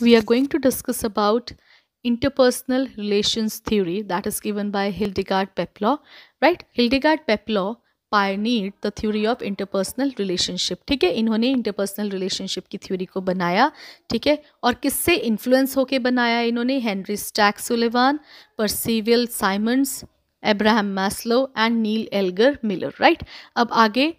we are going to discuss about interpersonal relations theory that is given by Hildegard Peplow, right? Hildegard Peplow pioneered the theory of interpersonal relationship ठीक है इन्होंने interpersonal relationship की theory को बनाया ठीक है और किससे इन्फ्लुएंस होके बनाया इन्होंने Henry Stack Sullivan Percival Symonds Abraham Maslow and Neal Elgar Miller right अब आगे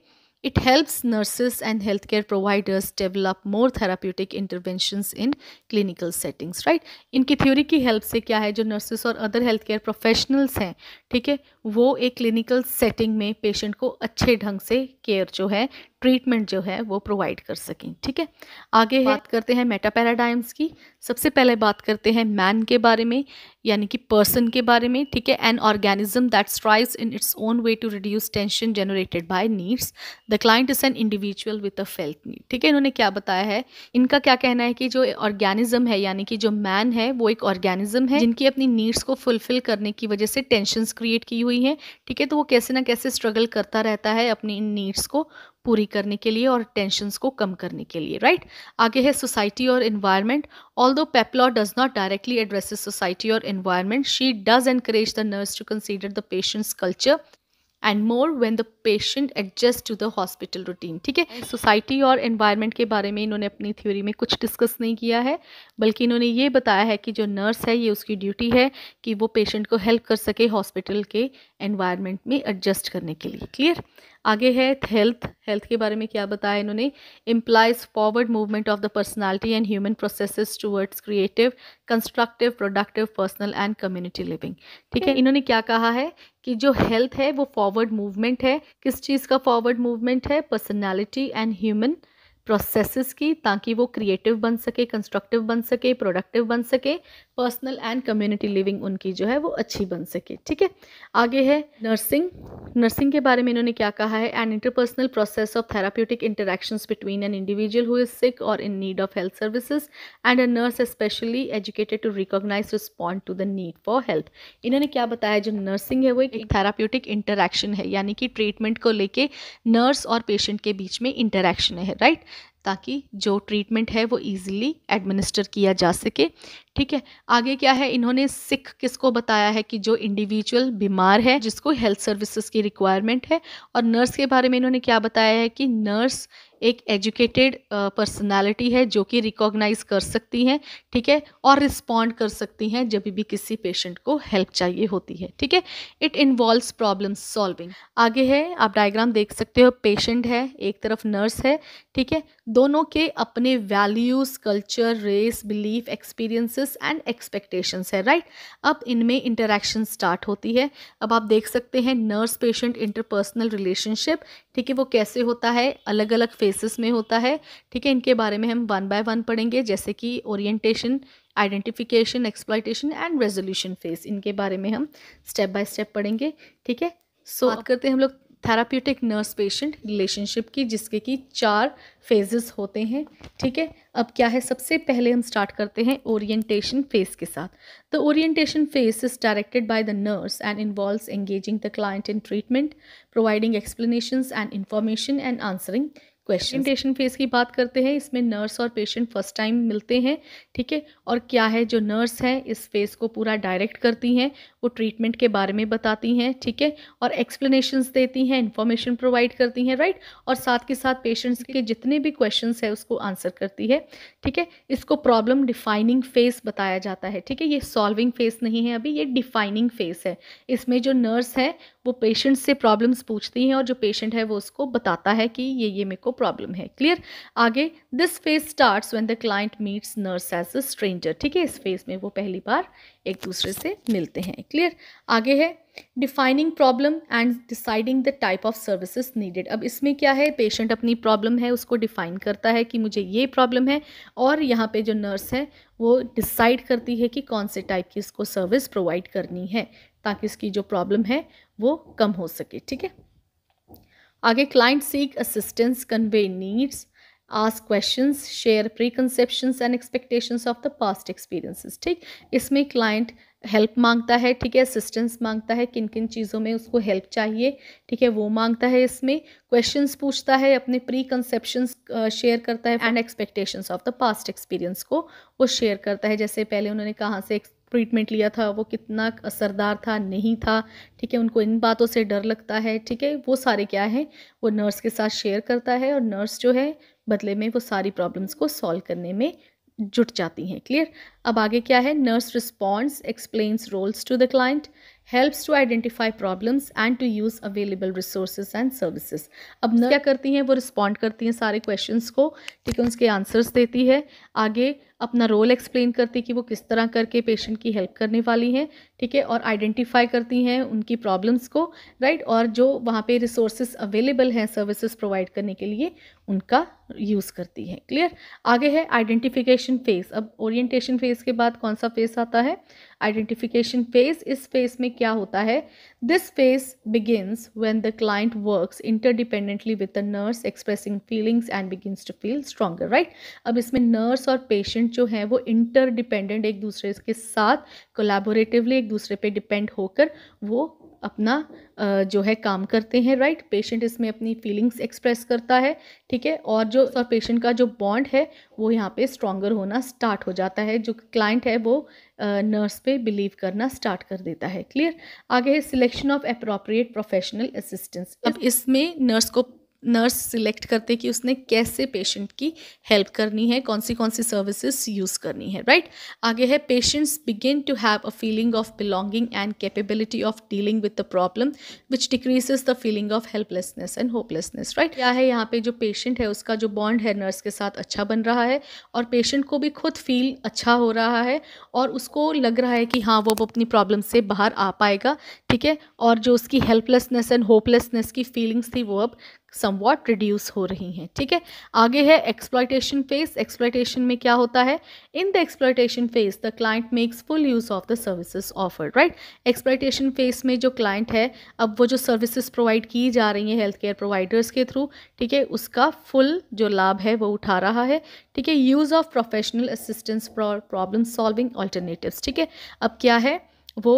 It helps nurses and healthcare providers develop more therapeutic interventions in clinical settings, right? इनकी थ्योरी की हेल्प से क्या है जो nurses और other healthcare professionals हैं ठीक है वो एक clinical setting में patient को अच्छे ढंग से care जो है ट्रीटमेंट जो है वो प्रोवाइड कर सकें ठीक है आगे है, बात करते हैं मेटा पैराडाइम्स की सबसे पहले बात करते हैं मैन के बारे में यानी कि पर्सन के बारे में ठीक है an organism that strives in its own way to reduce tension generated by needs the client is an individual with a felt need ठीक है इन्होंने क्या बताया है इनका क्या कहना है कि जो ऑर्गेनिज्म है यानी कि जो मैन है वो एक ऑर्गेनिज्म है जिनकी अपनी नीड्स को फुलफिल करने की वजह से टेंशन क्रिएट की हुई हैं ठीक है तो वो कैसे ना कैसे स्ट्रगल करता रहता है अपनी इन नीड्स को पूरी करने के लिए और टेंशन्स को कम करने के लिए राइट आगे है सोसाइटी और environment although Peplau does not directly address society और environment she does encourage the nurse to consider the patient's culture and mores when the patient adjust to the hospital routine ठीक है society और environment के बारे में इन्होंने अपनी theory में कुछ डिस्कस नहीं किया है बल्कि इन्होंने ये बताया है कि जो नर्स है ये उसकी ड्यूटी है कि वो पेशेंट को हेल्प कर सके हॉस्पिटल के एन्वायरमेंट में एडजस्ट करने के लिए क्लियर आगे है हेल्थ हेल्थ के बारे में क्या बताया इन्होंने implies forward movement of the personality and human processes towards creative constructive productive personal and community living ठीक है इन्होंने क्या कहा है कि जो हेल्थ है वो फॉरवर्ड मूवमेंट है किस चीज़ का फॉरवर्ड मूवमेंट है पर्सनैलिटी एंड ह्यूमन प्रोसेसेस की ताकि वो क्रिएटिव बन सके कंस्ट्रक्टिव बन सके प्रोडक्टिव बन सके पर्सनल एंड कम्युनिटी लिविंग उनकी जो है वो अच्छी बन सके ठीक है आगे है नर्सिंग नर्सिंग के बारे में इन्होंने क्या कहा है and interpersonal process of therapeutic interactions between an individual who is sick और in need of health services and a nurse especially educated to recognise respond to the need for health इन्होंने क्या बताया जो नर्सिंग है वो एक therapeutic interaction है यानी कि ट्रीटमेंट को लेकर नर्स और पेशेंट के बीच में इंटरेक्शन है राइट ताकि जो ट्रीटमेंट है वो इजीली एडमिनिस्टर किया जा सके ठीक है आगे क्या है इन्होंने सिख किसको बताया है कि जो इंडिविजुअल बीमार है जिसको हेल्थ सर्विसेज की रिक्वायरमेंट है और नर्स के बारे में इन्होंने क्या बताया है कि नर्स एक एजुकेटेड पर्सनालिटी है जो कि रिकॉग्नाइज कर सकती हैं ठीक है और रिस्पॉन्ड कर सकती हैं जब भी किसी पेशेंट को हेल्प चाहिए होती है ठीक है इट इन्वॉल्व्स प्रॉब्लम सॉल्विंग आगे है आप डायग्राम देख सकते हो पेशेंट है एक तरफ नर्स है ठीक है दोनों के अपने values culture race belief experiences and expectations है राइट अब इनमें इंटरेक्शन स्टार्ट होती है अब आप देख सकते हैं नर्स पेशेंट इंटरपर्सनल रिलेशनशिप ठीक है वो कैसे होता है अलग अलग फेसेस में होता है ठीक है इनके बारे में हम वन बाय वन पढ़ेंगे जैसे कि orientation identification exploitation and resolution phase इनके बारे में हम स्टेप बाय स्टेप पढ़ेंगे ठीक है सो हाँ। बात करते हैं हम लोग थेराप्यूटिक नर्स पेशेंट रिलेशनशिप की जिसके कि चार फेजेस होते हैं ठीक है अब क्या है सबसे पहले हम स्टार्ट करते हैं ओरिएंटेशन फेज के साथ the orientation phase is directed by the nurse and involves engaging the client in treatment providing explanations and information and answering question phase की बात करते हैं इसमें नर्स और पेशेंट फर्स्ट टाइम मिलते हैं ठीक है और क्या है जो नर्स है इस फेज को पूरा डायरेक्ट करती हैं वो ट्रीटमेंट के बारे में बताती हैं ठीक है और एक्सप्लेनेशंस देती हैं इन्फॉर्मेशन प्रोवाइड करती हैं राइट और साथ के साथ पेशेंट्स के जितने भी क्वेश्चन है उसको आंसर करती है ठीक है इसको प्रॉब्लम डिफाइनिंग फेज बताया जाता है ठीक है ये सॉल्विंग फेज नहीं है अभी ये डिफाइनिंग फेज है इसमें जो नर्स है वो पेशेंट से प्रॉब्लम्स पूछती हैं और जो पेशेंट है वो उसको बताता है कि ये ये मेरे को प्रॉब्लम है क्लियर आगे this phase start when the client meets nurse as a stranger ठीक है इस फेज में वो पहली बार एक दूसरे से मिलते हैं क्लियर आगे है defining problem and deciding the type of services needed अब इसमें क्या है पेशेंट अपनी प्रॉब्लम है उसको डिफाइन करता है कि मुझे ये प्रॉब्लम है और यहाँ पे जो नर्स है वो डिसाइड करती है कि कौन से टाइप की इसको सर्विस प्रोवाइड करनी है ताकि इसकी जो प्रॉब्लम है वो कम हो सके ठीक है आगे client seek assistance convey needs ask questions share preconception and expectations of the past experiences ठीक इसमें क्लाइंट हेल्प मांगता है ठीक है असिस्टेंस मांगता है किन किन चीज़ों में उसको हेल्प चाहिए ठीक है वो मांगता है इसमें क्वेश्चंस पूछता है अपने प्री कंसेप्शन शेयर करता है and expectations of the past experience को वो शेयर करता है जैसे पहले उन्होंने कहाँ से ट्रीटमेंट लिया था वो कितना असरदार था नहीं था ठीक है उनको इन बातों से डर लगता है ठीक है वो सारे क्या है वो नर्स के साथ शेयर करता है और नर्स जो है बदले में वो सारी प्रॉब्लम्स को सॉल्व करने में जुट जाती हैं क्लियर अब आगे क्या है nurse response explains roles to the client helps to identify problems and to use available resources and services अब नर्स क्या करती हैं वो रिस्पॉन्ड करती हैं सारे क्वेश्चंस को ठीक है उसके आंसर्स देती है आगे अपना रोल एक्सप्लेन करती कि वो किस तरह करके पेशेंट की हेल्प करने वाली हैं ठीक है और आइडेंटिफाई करती हैं उनकी प्रॉब्लम्स को राइट और जो वहाँ पे रिसोर्सेज अवेलेबल हैं सर्विसेज प्रोवाइड करने के लिए उनका यूज़ करती हैं क्लियर आगे है आइडेंटिफिकेशन फेज़ अब ओरिएंटेशन फेज़ के बाद कौन सा फेज़ आता है आइडेंटिफिकेशन फेज़ इस फेज़ में क्या होता है This phase begins when the client works interdependently with the nurse expressing feelings and begins to feel stronger right अब इसमें nurse और patient जो है वो interdependent एक दूसरे के साथ collaboratively एक दूसरे पे depend होकर वो अपना जो है काम करते हैं राइट पेशेंट इसमें अपनी फीलिंग्स एक्सप्रेस करता है ठीक है और जो और पेशेंट का जो बॉन्ड है वो यहाँ पे स्ट्रॉन्गर होना स्टार्ट हो जाता है जो क्लाइंट है वो नर्स पे बिलीव करना स्टार्ट कर देता है क्लियर आगे है selection of appropriate professional assistance अब इसमें नर्स को नर्स सिलेक्ट करते हैं कि उसने कैसे पेशेंट की हेल्प करनी है कौन सी कौन सी सर्विसेज यूज़ करनी है राइट right? आगे है patients begin to have a feeling of belonging and capability of dealing with the problem which decreases the feeling of helplessness and hopelessness right क्या है यहाँ पे जो पेशेंट है उसका जो बॉन्ड है नर्स के साथ अच्छा बन रहा है और पेशेंट को भी खुद फील अच्छा हो रहा है और उसको लग रहा है कि हाँ वो अपनी प्रॉब्लम से बाहर आ पाएगा ठीक है और जो उसकी हेल्पलेसनेस एंड होपलेसनेस की फीलिंग्स थी वो अब समवॉट रिड्यूस हो रही हैं ठीक है आगे है एक्सप्लाइटेशन फेज एक्सप्लाइटेशन में क्या होता है in the exploitation phase the client makes full use of the services offered right exploitation phase में जो क्लाइंट है अब वो जो सर्विसेज प्रोवाइड की जा रही हैं हेल्थ केयर प्रोवाइडर्स के थ्रू ठीक है उसका फुल जो लाभ है वो उठा रहा है ठीक है use of professional assistance problem solving alternative ठीक है अब क्या है वो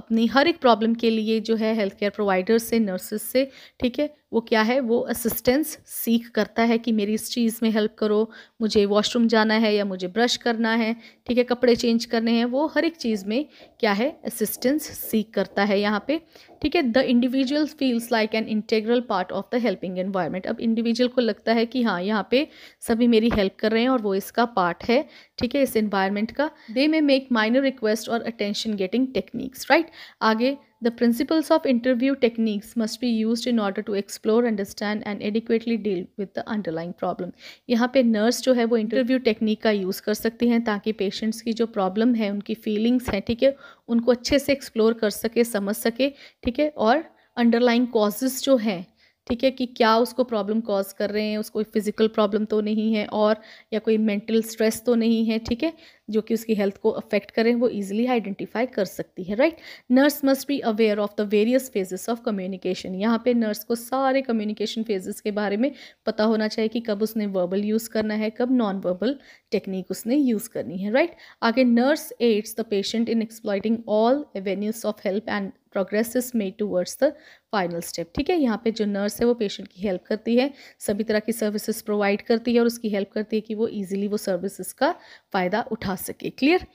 अपनी हर एक प्रॉब्लम के लिए जो है हेल्थ केयर प्रोवाइडर्स से नर्सेस से ठीक है वो क्या है वो असिस्टेंस सीख करता है कि मेरी इस चीज़ में हेल्प करो मुझे वॉशरूम जाना है या मुझे ब्रश करना है ठीक है कपड़े चेंज करने हैं वो हर एक चीज़ में क्या है असिस्टेंस सीख करता है यहाँ पे ठीक है the individual feels like an integral part of the helping environment अब इंडिविजुअल को लगता है कि हाँ यहाँ पे सभी मेरी हेल्प कर रहे हैं और वो इसका पार्ट है ठीक है इस एनवायरनमेंट का they may make minor request और अटेंशन गेटिंग टेक्निक्स राइट आगे The principles of interview techniques must be used in order to explore, understand and adequately deal with the underlying problem. यहाँ पे nurse जो है वो interview technique का use कर सकती हैं ताकि पेशेंट्स की जो प्रॉब्लम है उनकी फीलिंग्स हैं ठीक है उनको अच्छे से एक्सप्लोर कर सके समझ सके ठीक है और अंडरलाइंग कॉजेज़ जो हैं ठीक है कि क्या उसको प्रॉब्लम कॉज कर रहे हैं उसको फिज़िकल प्रॉब्लम तो नहीं है और या कोई मेंटल स्ट्रेस तो नहीं है ठीक है जो कि उसकी हेल्थ को अफेक्ट करें वो ईजिली आइडेंटिफाई कर सकती है right nurse must be aware of the various phases of communication यहाँ पे नर्स को सारे कम्युनिकेशन फेजेस के बारे में पता होना चाहिए कि कब उसने वर्बल यूज़ करना है कब नॉन वर्बल टेक्निक उसने यूज़ करनी है राइट आगे nurse aids the patient in exploiting all avenues of help and progress is made towards the final step ठीक है यहाँ पे जो नर्स है वो पेशेंट की हेल्प करती है सभी तरह की सर्विसेज प्रोवाइड करती है और उसकी हेल्प करती है कि वो ईजिली वो सर्विसेज का फ़ायदा उठा सके क्लियर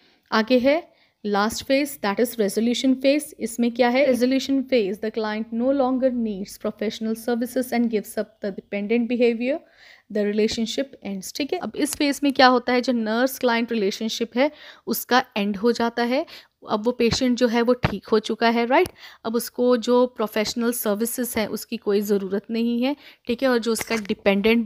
आगे है last phase that is resolution phase इसमें क्या है resolution phase the client no longer needs professional services and gives up the dependent behaviour the relationship ends ठीक है अब इस फेज में क्या होता है जो नर्स क्लाइंट रिलेशनशिप है उसका एंड हो जाता है अब वो पेशेंट जो है वो ठीक हो चुका है राइट अब उसको जो प्रोफेशनल सर्विसेज हैं उसकी कोई ज़रूरत नहीं है ठीक है और जो उसका डिपेंडेंट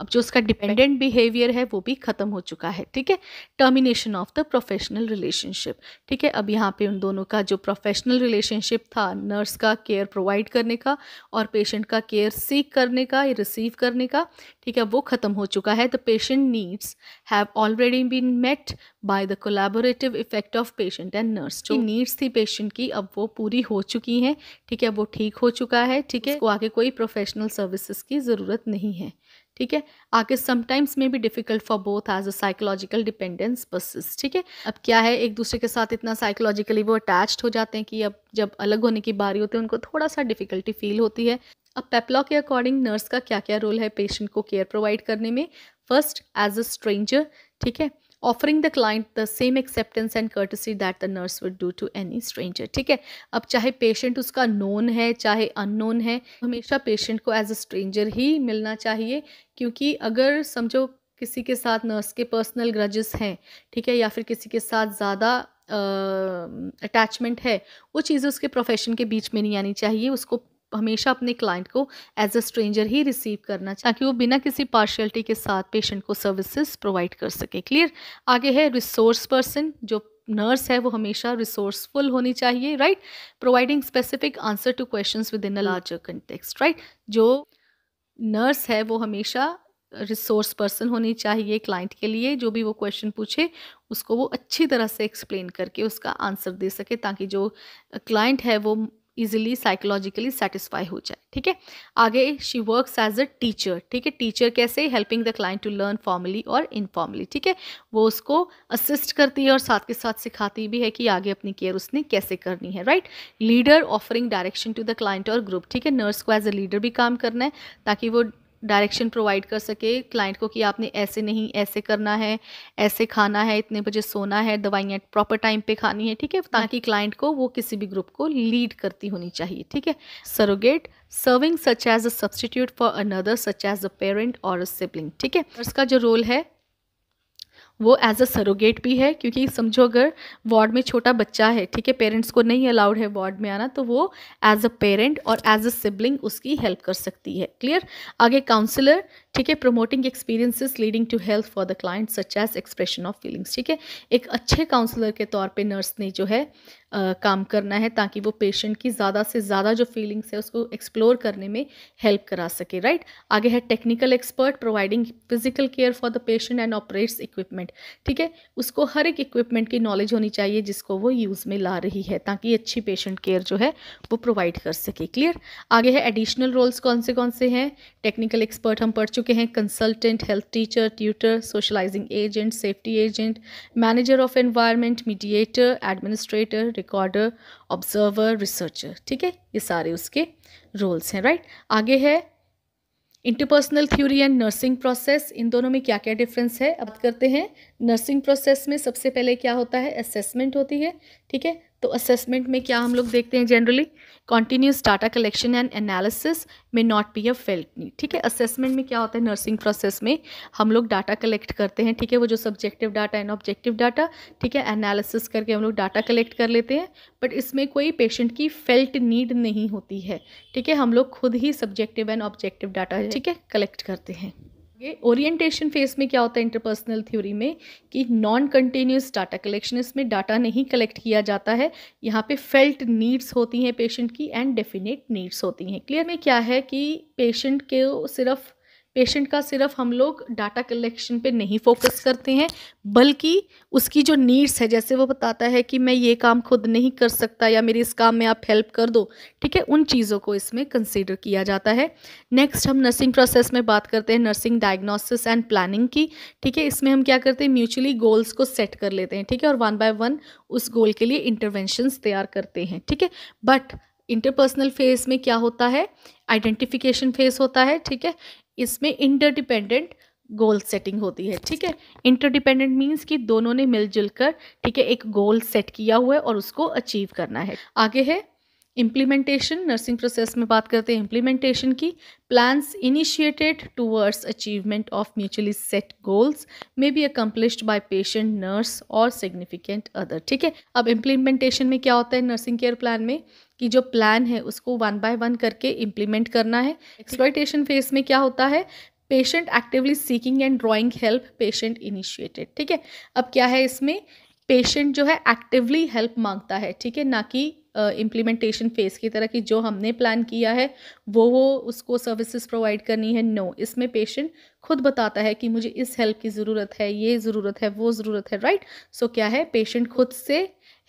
अब जो उसका डिपेंडेंट बिहेवियर है वो भी ख़त्म हो चुका है ठीक है termination of the professional relationship ठीक है अब यहाँ पे उन दोनों का जो प्रोफेशनल रिलेशनशिप था नर्स का केयर प्रोवाइड करने का और पेशेंट का केयर सीख करने का या रिसीव करने का ठीक है वो ख़त्म हो चुका है the patient needs have already been met by the collaborative effect of patient and nurse जो नीड्स hmm. थी पेशेंट की अब वो पूरी हो चुकी हैं ठीक है वो ठीक हो चुका है ठीक है वो आगे कोई प्रोफेशनल सर्विसेज की ज़रूरत नहीं है ठीक है आके समटाइम्स में भी difficult for both as a psychological dependence बसिस ठीक है अब क्या है एक दूसरे के साथ इतना साइकोलॉजिकली वो अटैच्ड हो जाते हैं कि अब जब अलग होने की बारी होती है उनको थोड़ा सा डिफिकल्टी फील होती है अब पेपलॉ के अकॉर्डिंग नर्स का क्या क्या रोल है पेशेंट को केयर प्रोवाइड करने में फर्स्ट एज अ स्ट्रेंजर ठीक है offering the client the same acceptance and courtesy that the nurse would do to any stranger ठीक है अब चाहे पेशेंट उसका नोन है चाहे अननोन है हमेशा पेशेंट को एज अ स्ट्रेंजर ही मिलना चाहिए क्योंकि अगर समझो किसी के साथ नर्स के पर्सनल ग्रजेस हैं ठीक है या फिर किसी के साथ ज़्यादा अटैचमेंट है वो चीज़ें उसके प्रोफेशन के बीच में नहीं आनी चाहिए उसको हमेशा अपने क्लाइंट को एज अ स्ट्रेंजर ही रिसीव करना ताकि वो बिना किसी पार्शलिटी के साथ पेशेंट को सर्विसेज प्रोवाइड कर सके क्लियर आगे है रिसोर्स पर्सन जो नर्स है वो हमेशा रिसोर्सफुल होनी चाहिए right providing specific answer to questions within a larger context right जो नर्स है वो हमेशा रिसोर्स पर्सन होनी चाहिए क्लाइंट के लिए जो भी वो क्वेश्चन पूछे उसको वो अच्छी तरह से एक्सप्लेन करके उसका आंसर दे सके ताकि जो क्लाइंट है वो इजिली साइकोलॉजिकली सेटिस्फाई हो जाए ठीक है आगे she works as a teacher ठीक है टीचर कैसे helping the client to learn formally और इनफॉर्मली ठीक है वो उसको असिस्ट करती है और साथ के साथ सिखाती भी है कि आगे अपनी केयर उसने कैसे करनी है right leader offering direction to the client और ग्रुप ठीक है नर्स को एज अ लीडर भी काम करना है ताकि वो डायरेक्शन प्रोवाइड कर सके क्लाइंट को कि आपने ऐसे नहीं ऐसे करना है ऐसे खाना है इतने बजे सोना है दवाइयाँ प्रॉपर टाइम पे खानी है ठीक है ताकि हम्म। क्लाइंट को वो किसी भी ग्रुप को लीड करती होनी चाहिए ठीक है surrogate serving such as a substitute for another such as a parent और अ सिबलिंग ठीक है इसका जो रोल है वो एज अ सरोगेट भी है क्योंकि समझो अगर वार्ड में छोटा बच्चा है ठीक है पेरेंट्स को नहीं अलाउड है वार्ड में आना तो वो एज अ पेरेंट और एज अ सिबलिंग उसकी हेल्प कर सकती है क्लियर आगे काउंसिलर ठीक है promoting experiences leading to health for the client such as expression of feelings ठीक है एक अच्छे काउंसलर के तौर पे नर्स ने जो है आ, काम करना है ताकि वो पेशेंट की ज़्यादा से ज़्यादा जो फीलिंग्स है उसको एक्सप्लोर करने में हेल्प करा सके राइट आगे है technical expert providing physical care for the patient and operates equipment ठीक है उसको हर एक इक्विपमेंट की नॉलेज होनी चाहिए जिसको वो यूज़ में ला रही है ताकि अच्छी पेशेंट केयर जो है वो प्रोवाइड कर सके क्लियर आगे है एडिशनल रोल्स कौन से कौन से हैं टेक्निकल एक्सपर्ट हम पढ़ चुके चुके हैं consultant health teacher tutor socialising agent safety agent manager of environment mediator administrator recorder observer researcher ठीक है ये सारे उसके रोल्स हैं राइट आगे है interpersonal theory and nursing process इन दोनों में क्या क्या डिफरेंस है अब करते हैं नर्सिंग प्रोसेस में सबसे पहले क्या होता है असेसमेंट होती है ठीक है तो असेसमेंट में क्या हम लोग देखते हैं generally continuous data collection and analysis में not be a felt need ठीक है असेसमेंट में क्या होता है नर्सिंग प्रोसेस में हम लोग डाटा कलेक्ट करते हैं ठीक है वो जो subjective data and objective data ठीक है एनालिसिस करके हम लोग डाटा कलेक्ट कर लेते हैं बट इसमें कोई पेशेंट की फेल्ट नीड नहीं होती है ठीक है हम लोग खुद ही सब्जेक्टिव एंड ऑब्जेक्टिव डाटा ठीक है कलेक्ट करते हैं ये ओरिएंटेशन फेस में क्या होता है इंटरपर्सनल थ्योरी में कि नॉन कंटिन्यूस डाटा कलेक्शन इसमें डाटा नहीं कलेक्ट किया जाता है यहाँ पे फेल्ट नीड्स होती हैं पेशेंट की एंड डेफिनेट नीड्स होती हैं क्लियर में क्या है कि पेशेंट के सिर्फ पेशेंट का सिर्फ हम लोग डाटा कलेक्शन पे नहीं फोकस करते हैं बल्कि उसकी जो नीड्स है जैसे वो बताता है कि मैं ये काम खुद नहीं कर सकता या मेरे इस काम में आप हेल्प कर दो ठीक है उन चीज़ों को इसमें कंसिडर किया जाता है नेक्स्ट हम नर्सिंग प्रोसेस में बात करते हैं नर्सिंग डायग्नोसिस एंड प्लानिंग की ठीक है इसमें हम क्या करते हैं म्यूचुअली गोल्स को सेट कर लेते हैं ठीक है और वन बाय वन उस गोल के लिए इंटरवेंशंस तैयार करते हैं ठीक है बट इंटरपर्सनल फेज में क्या होता है आइडेंटिफिकेशन फेज होता है ठीक है इसमें इंटरडिपेंडेंट गोल सेटिंग होती है ठीक है इंटरडिपेंडेंट मींस कि दोनों ने मिलजुल कर ठीक है एक गोल सेट किया हुआ है और उसको अचीव करना है आगे है इम्प्लीमेंटेशन नर्सिंग प्रोसेस में बात करते हैं इम्प्लीमेंटेशन की plans initiated towards achievement of mutually set goals may be accomplished by patient nurse और सिग्निफिकेंट अदर ठीक है अब इम्प्लीमेंटेशन में क्या होता है नर्सिंग केयर प्लान में कि जो प्लान है उसको वन बाय वन करके इम्प्लीमेंट करना है एक्सप्लॉयटेशन फेज में क्या होता है patient actively seeking and drawing help patient initiated ठीक है अब क्या है इसमें पेशेंट जो है एक्टिवली हेल्प मांगता है ठीक है ना कि इम्प्लीमेंटेशन फेज़ की तरह कि जो हमने प्लान किया है वो वो उसको सर्विसेज प्रोवाइड करनी है नो no. इसमें पेशेंट खुद बताता है कि मुझे इस हेल्प की ज़रूरत है ये ज़रूरत है वो ज़रूरत है राइट right? सो so, क्या है पेशेंट खुद से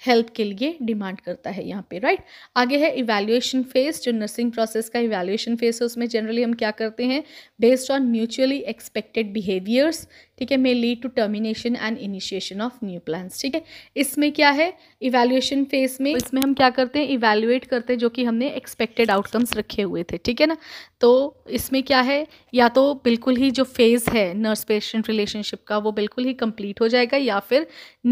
हेल्प के लिए डिमांड करता है यहाँ पे राइट आगे है इवेल्युएशन फेज जो नर्सिंग प्रोसेस का इवेल्युएशन फेज है उसमें जनरली हम क्या करते हैं based on mutually expected behaviours ठीक है may lead to termination and initiation of new plans ठीक है इसमें क्या है इवेल्युएशन फेज में इसमें हम क्या करते हैं इवेल्युएट करते हैं जो कि हमने एक्सपेक्टेड आउटकम्स रखे हुए थे ठीक है ना तो इसमें क्या है या तो बिल्कुल ही जो फेज़ है नर्स पेशेंट रिलेशनशिप का वो बिल्कुल ही कंप्लीट हो जाएगा या फिर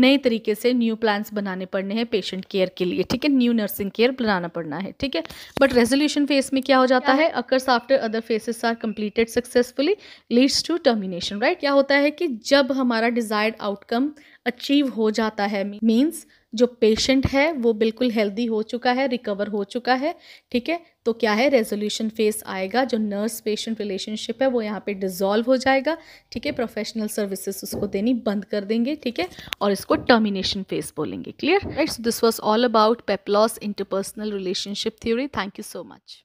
नए तरीके से न्यू प्लान्स बनाने पड़ने हैं पेशेंट केयर के लिए ठीक है न्यू नर्सिंग केयर बनाना पड़ना है ठीक है बट रेजोल्यूशन फेज में क्या हो जाता है occurs after other phases are completed successfully leads to termination right क्या होता है कि जब हमारा डिज़ायर्ड आउटकम अचीव हो जाता है मीन्स जो पेशेंट है वो बिल्कुल हेल्दी हो चुका है रिकवर हो चुका है ठीक है तो क्या है रेजोल्यूशन फेस आएगा जो नर्स पेशेंट रिलेशनशिप है वो यहाँ पे डिजॉल्व हो जाएगा ठीक है प्रोफेशनल सर्विसेज उसको देनी बंद कर देंगे ठीक है और इसको टर्मिनेशन फेस बोलेंगे clear right this was all about Peplau's interpersonal relationship theory thank you so much